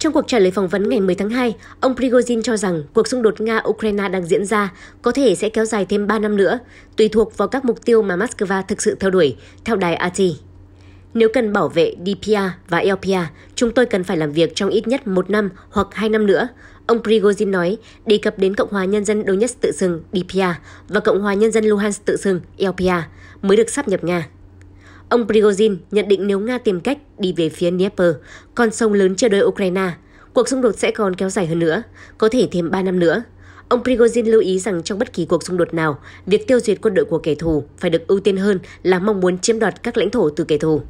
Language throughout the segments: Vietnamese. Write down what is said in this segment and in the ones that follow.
Trong cuộc trả lời phỏng vấn ngày 10 tháng 2, ông Prigozhin cho rằng cuộc xung đột Nga-Ukraine đang diễn ra có thể sẽ kéo dài thêm 3 năm nữa, tùy thuộc vào các mục tiêu mà Moscow thực sự theo đuổi, theo đài RT. Nếu cần bảo vệ dpr và lpr, chúng tôi cần phải làm việc trong ít nhất một năm hoặc hai năm nữa, ông Prigozhin nói, đề cập đến Cộng hòa Nhân dân Donetsk tự xưng dpr và Cộng hòa Nhân dân Luhansk tự xưng lpr mới được sắp nhập Nga. Ông Prigozhin nhận định nếu Nga tìm cách đi về phía Dnieper, con sông lớn chưa đôi Ukraine, cuộc xung đột sẽ còn kéo dài hơn nữa, có thể thêm 3 năm nữa. Ông Prigozhin lưu ý rằng trong bất kỳ cuộc xung đột nào, việc tiêu diệt quân đội của kẻ thù phải được ưu tiên hơn là mong muốn chiếm đoạt các lãnh thổ từ kẻ thù.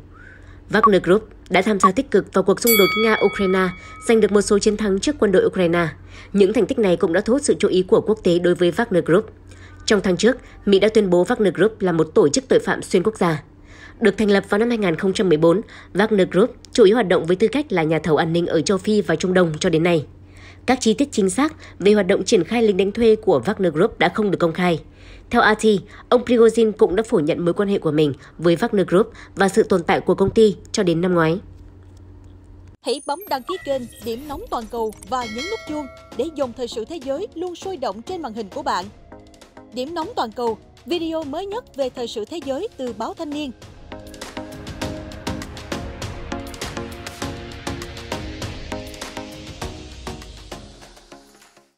Wagner Group đã tham gia tích cực vào cuộc xung đột Nga-Ukraine, giành được một số chiến thắng trước quân đội Ukraine. Những thành tích này cũng đã thu hút sự chú ý của quốc tế đối với Wagner Group. Trong tháng trước, Mỹ đã tuyên bố Wagner Group là một tổ chức tội phạm xuyên quốc gia. Được thành lập vào năm 2014, Wagner Group chủ yếu hoạt động với tư cách là nhà thầu an ninh ở châu Phi và Trung Đông cho đến nay. Các chi tiết chính xác về hoạt động triển khai lính đánh thuê của Wagner Group đã không được công khai. Theo RT, ông Prigozhin cũng đã phủ nhận mối quan hệ của mình với Wagner Group và sự tồn tại của công ty cho đến năm ngoái. Hãy bấm đăng ký kênh Điểm nóng toàn cầu và nhấn nút chuông để dòng thời sự thế giới luôn sôi động trên màn hình của bạn. Điểm nóng toàn cầu, video mới nhất về thời sự thế giới từ báo Thanh niên